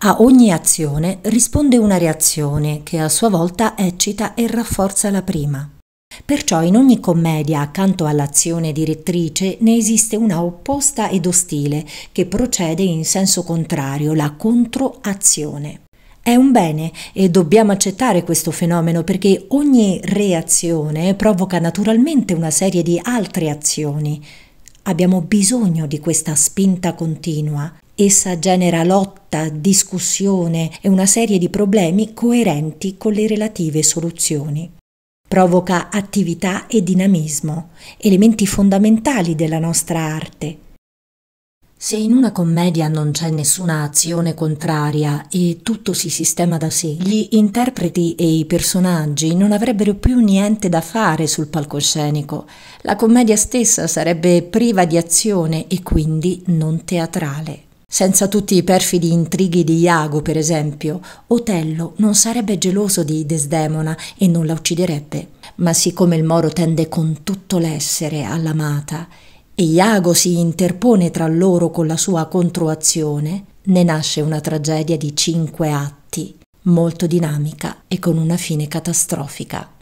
A ogni azione risponde una reazione che a sua volta eccita e rafforza la prima. Perciò in ogni commedia, accanto all'azione direttrice, ne esiste una opposta ed ostile che procede in senso contrario, la controazione. È un bene e dobbiamo accettare questo fenomeno perché ogni reazione provoca naturalmente una serie di altre azioni. Abbiamo bisogno di questa spinta continua Essa genera lotta, discussione e una serie di problemi coerenti con le relative soluzioni. Provoca attività e dinamismo, elementi fondamentali della nostra arte. Se in una commedia non c'è nessuna azione contraria e tutto si sistema da sé, gli interpreti e i personaggi non avrebbero più niente da fare sul palcoscenico. La commedia stessa sarebbe priva di azione e quindi non teatrale. Senza tutti i perfidi intrighi di Iago, per esempio, Otello non sarebbe geloso di Desdemona e non la ucciderebbe. Ma siccome il Moro tende con tutto l'essere all'amata e Iago si interpone tra loro con la sua controazione, ne nasce una tragedia di cinque atti, molto dinamica e con una fine catastrofica.